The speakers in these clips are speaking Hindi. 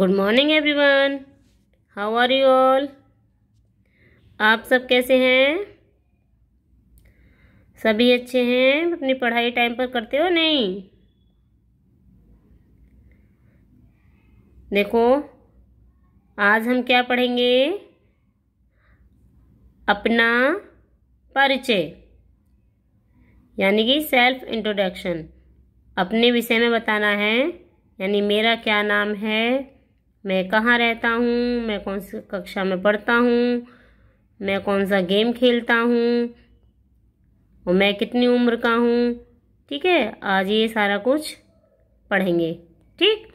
good morning everyone how are you all आप सब कैसे हैं सभी अच्छे हैं अपनी पढ़ाई टाइम पर करते हो नहीं देखो आज हम क्या पढ़ेंगे अपना परिचय यानी कि सेल्फ इंट्रोडक्शन अपने विषय में बताना है यानी मेरा क्या नाम है मैं कहाँ रहता हूँ मैं कौन सी कक्षा में पढ़ता हूँ मैं कौन सा गेम खेलता हूँ और मैं कितनी उम्र का हूँ ठीक है आज ये सारा कुछ पढ़ेंगे ठीक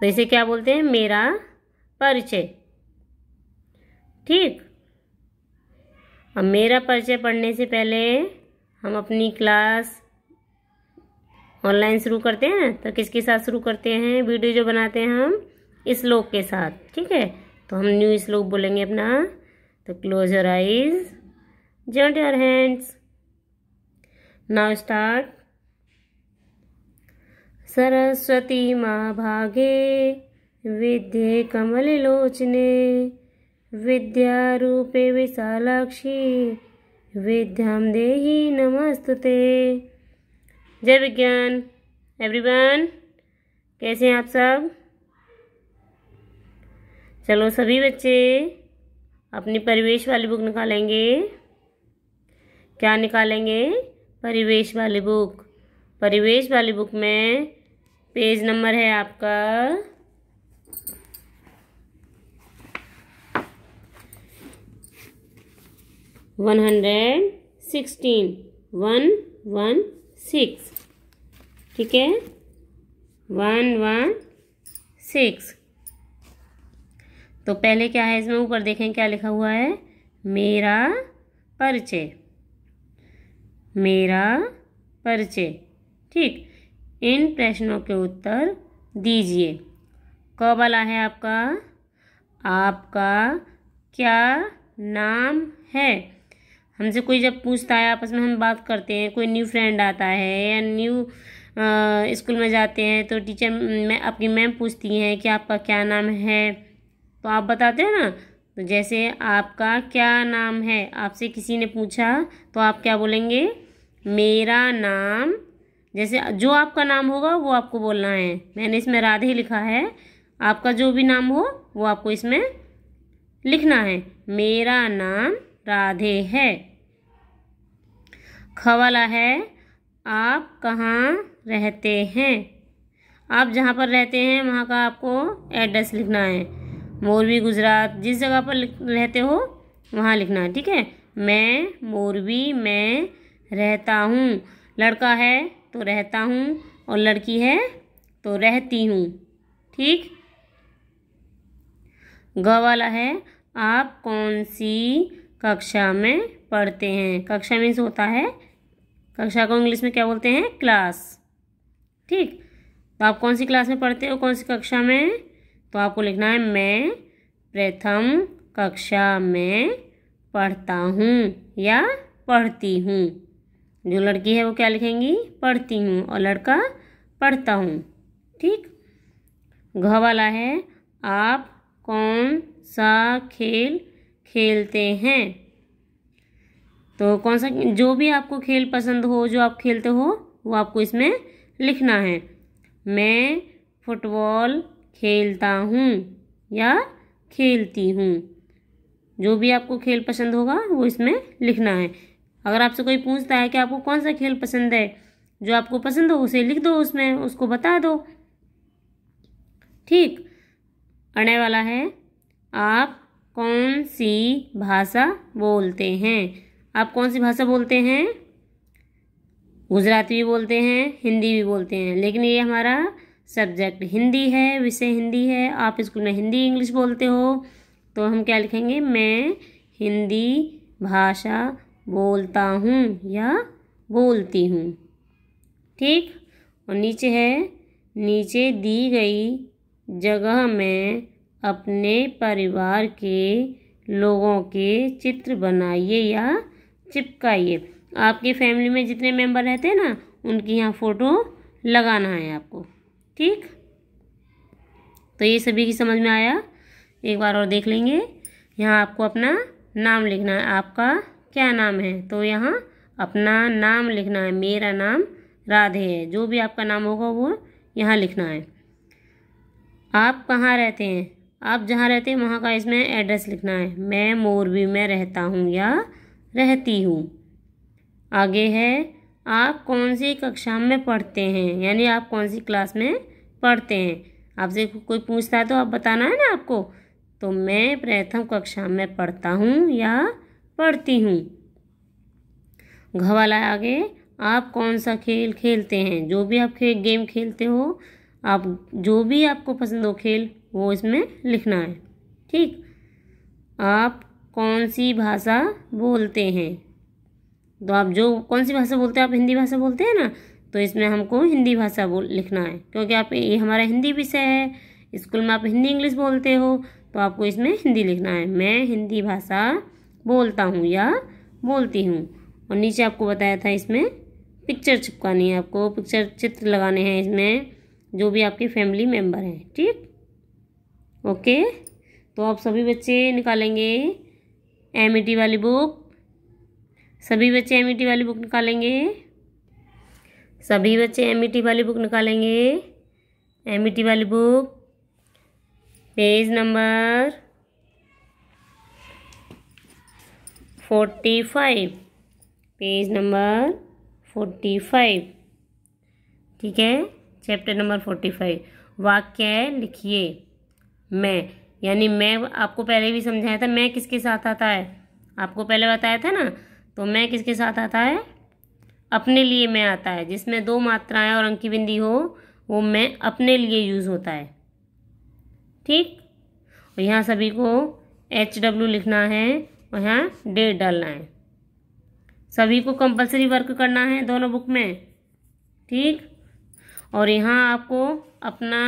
तो इसे क्या बोलते हैं मेरा परिचय ठीक अब मेरा परिचय पढ़ने से पहले हम अपनी क्लास ऑनलाइन शुरू करते हैं तो किसके साथ शुरू करते हैं वीडियो जो बनाते हैं हम श्लोक के साथ ठीक है तो हम न्यू श्लोक बोलेंगे अपना तो close your eyes joint your hands now start Saraswati माँ भागे विद्ये विद्या रूपे विशालाक्षी विद्याम देहि नमस्तुते जय विज्ञान एवरीवन कैसे हैं आप सब चलो सभी बच्चे अपनी परिवेश वाली बुक निकालेंगे क्या निकालेंगे परिवेश वाली बुक परिवेश वाली बुक में पेज नंबर है आपका one hundred sixteen one one six ठीक है वन वन सिक्स तो पहले क्या है इसमें ऊपर देखें क्या लिखा हुआ है मेरा परिचय मेरा परिचय ठीक इन प्रश्नों के उत्तर दीजिए कब वाला है आपका आपका क्या नाम है हमसे कोई जब पूछता है आपस में हम बात करते हैं कोई न्यू फ्रेंड आता है या न्यू स्कूल में जाते हैं तो टीचर मैं अपनी मैम पूछती हैं कि आपका क्या नाम है तो आप बताते हो ना तो जैसे आपका क्या नाम है आपसे किसी ने पूछा तो आप क्या बोलेंगे मेरा नाम जैसे जो आपका नाम होगा वो आपको बोलना है मैंने इसमें राधे लिखा है आपका जो भी नाम हो वो आपको इसमें लिखना है मेरा नाम राधे है खवाला है आप कहाँ रहते हैं आप जहाँ पर रहते हैं वहाँ का आपको एड्रेस लिखना है मोरबी गुजरात जिस जगह पर रहते हो वहाँ लिखना है ठीक है मैं मोरबी में रहता हूँ लड़का है तो रहता हूँ और लड़की है तो रहती हूँ ठीक ग वाला है आप कौन सी कक्षा में पढ़ते हैं कक्षा मीन्स होता है कक्षा को इंग्लिश में क्या बोलते हैं क्लास ठीक तो आप कौन सी क्लास में पढ़ते हो कौन सी कक्षा में तो आपको लिखना है मैं प्रथम कक्षा में पढ़ता हूँ या पढ़ती हूँ जो लड़की है वो क्या लिखेंगी पढ़ती हूँ और लड़का पढ़ता हूँ ठीक घ वाला है आप कौन सा खेल खेलते हैं तो कौन सा जो भी आपको खेल पसंद हो जो आप खेलते हो वो आपको इसमें लिखना है मैं फुटबॉल खेलता हूँ या खेलती हूँ जो भी आपको खेल पसंद होगा वो इसमें लिखना है अगर आपसे कोई पूछता है कि आपको कौन सा खेल पसंद है जो आपको पसंद हो उसे लिख दो उसमें उसको बता दो ठीक अड़े वाला है आप कौन सी भाषा बोलते हैं आप कौन सी भाषा बोलते हैं गुजराती भी बोलते हैं हिंदी भी बोलते हैं लेकिन ये हमारा सब्जेक्ट हिंदी है विषय हिंदी है आप स्कूल में हिंदी इंग्लिश बोलते हो तो हम क्या लिखेंगे मैं हिंदी भाषा बोलता हूँ या बोलती हूँ ठीक और नीचे है नीचे दी गई जगह में अपने परिवार के लोगों के चित्र बनाइए या चिपकाइए आपकी फैमिली में जितने मेंबर रहते हैं ना उनकी यहाँ फ़ोटो लगाना है आपको ठीक तो ये सभी की समझ में आया एक बार और देख लेंगे यहाँ आपको अपना नाम लिखना है आपका क्या नाम है तो यहाँ अपना नाम लिखना है मेरा नाम राधे है जो भी आपका नाम होगा वो यहाँ लिखना है आप कहाँ रहते हैं आप जहाँ रहते हैं वहाँ का इसमें एड्रेस लिखना है मैं मोरबी में रहता हूँ या रहती हूँ आगे है आप कौन सी कक्षा में पढ़ते हैं यानी आप कौन सी क्लास में पढ़ते हैं आपसे कोई पूछता है तो आप बताना है ना आपको तो मैं प्रथम कक्षा में पढ़ता हूँ या पढ़ती हूँ घवाला आगे आप कौन सा खेल खेलते हैं जो भी आप खेल गेम खेलते हो आप जो भी आपको पसंद हो खेल वो इसमें लिखना है ठीक आप कौन सी भाषा बोलते हैं तो आप जो कौन सी भाषा बोलते हैं आप हिंदी भाषा बोलते हैं ना तो इसमें हमको हिंदी भाषा बोल लिखना है क्योंकि आप ये हमारा हिंदी विषय है स्कूल में आप हिंदी इंग्लिश बोलते हो तो आपको इसमें हिंदी लिखना है मैं हिंदी भाषा बोलता हूँ या बोलती हूँ और नीचे आपको बताया था इसमें पिक्चर चिपकानी है आपको पिक्चर चित्र लगाने हैं इसमें जो भी आपके फैमिली मेम्बर हैं ठीक ओके तो आप सभी बच्चे निकालेंगे एम e वाली बुक सभी बच्चे एम e वाली बुक निकालेंगे सभी बच्चे एम e वाली बुक निकालेंगे एम e वाली book page number forty five page number forty five ठीक है चैप्टर नंबर फोर्टी फाइव वाक्य लिखिए मैं यानी मैं आपको पहले भी समझाया था मैं किसके साथ आता है आपको पहले बताया था ना तो मैं किसके साथ आता है अपने लिए मैं आता है जिसमें दो मात्राएं और अंकी बिंदी हो वो मैं अपने लिए यूज़ होता है ठीक और यहाँ सभी को एच डब्ल्यू लिखना है और यहाँ डेट डालना है सभी को कंपलसरी वर्क करना है दोनों बुक में ठीक और यहाँ आपको अपना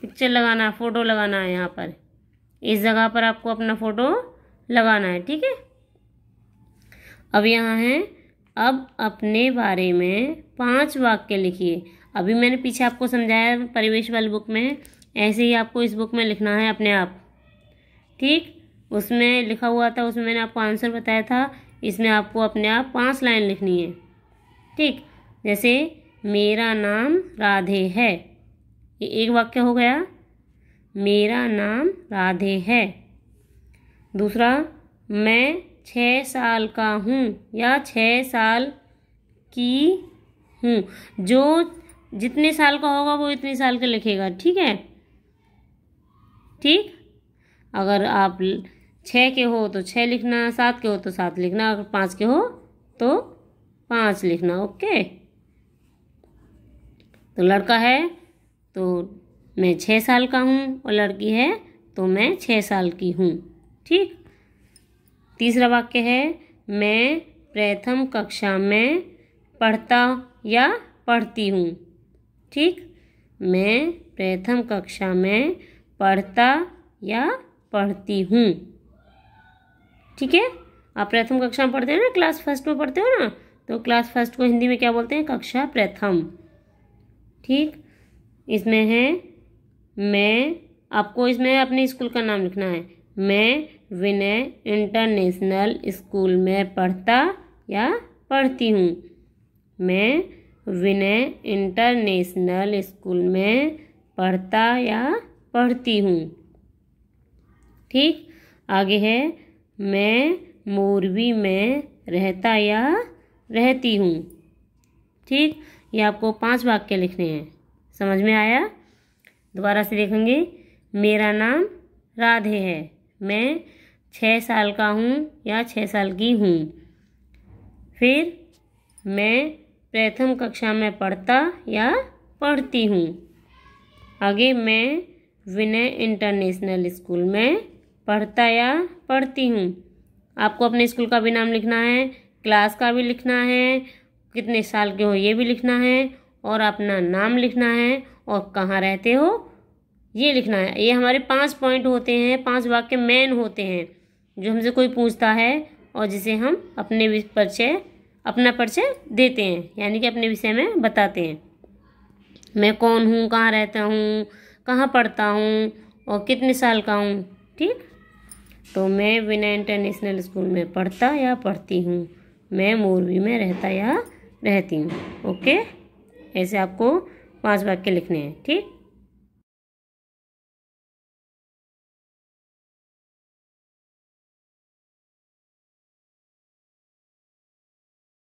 पिक्चर लगाना है फ़ोटो लगाना है यहाँ पर इस जगह पर आपको अपना फ़ोटो लगाना है ठीक है अब यहाँ है अब अपने बारे में पांच वाक्य लिखिए अभी मैंने पीछे आपको समझाया परिवेश वाली बुक में ऐसे ही आपको इस बुक में लिखना है अपने आप ठीक उसमें लिखा हुआ था उसमें मैंने आपको आंसर बताया था इसमें आपको अपने आप पांच लाइन लिखनी है ठीक जैसे मेरा नाम राधे है ये एक वाक्य हो गया मेरा नाम राधे है दूसरा मैं छः साल का हूँ या छः साल की हूँ जो जितने साल का होगा वो इतने साल का लिखेगा ठीक है ठीक अगर आप छः के हो तो छः लिखना सात के हो तो सात लिखना अगर पाँच के हो तो पाँच लिखना ओके तो लड़का है तो मैं छः साल का हूँ और लड़की है तो मैं छः साल की हूँ ठीक तीसरा वाक्य है मैं प्रथम कक्षा में पढ़ता या पढ़ती हूँ ठीक मैं प्रथम कक्षा में पढ़ता या पढ़ती हूँ ठीक है आप प्रथम कक्षा में पढ़ते हो ना क्लास फर्स्ट में पढ़ते हो ना तो क्लास फर्स्ट को हिंदी में क्या बोलते हैं कक्षा प्रथम ठीक इसमें है मैं आपको इसमें अपने स्कूल का नाम लिखना है मैं विनय इंटरनेशनल स्कूल में पढ़ता या पढ़ती हूँ मैं विनय इंटरनेशनल स्कूल में पढ़ता या पढ़ती हूँ ठीक आगे है मैं मोरवी में रहता या रहती हूँ ठीक ये आपको पांच वाक्य लिखने हैं समझ में आया दोबारा से देखेंगे मेरा नाम राधे है मैं छः साल का हूँ या छः साल की हूँ फिर मैं प्रथम कक्षा में पढ़ता या पढ़ती हूँ आगे मैं विनय इंटरनेशनल स्कूल में पढ़ता या पढ़ती हूँ आपको अपने स्कूल का भी नाम लिखना है क्लास का भी लिखना है कितने साल के हो ये भी लिखना है और अपना नाम लिखना है और कहाँ रहते हो ये लिखना है ये हमारे पांच पॉइंट होते हैं पांच वाक्य मेन होते हैं जो हमसे कोई पूछता है और जिसे हम अपने परिचय अपना परिचय देते हैं यानी कि अपने विषय में बताते हैं मैं कौन हूँ कहाँ रहता हूँ कहाँ पढ़ता हूँ और कितने साल का हूँ ठीक तो मैं विनय इंटरनेशनल स्कूल में पढ़ता या पढ़ती हूँ मैं मोरवी में रहता या रहती हूँ ओके ऐसे आपको पांच वाक्य लिखने हैं ठीक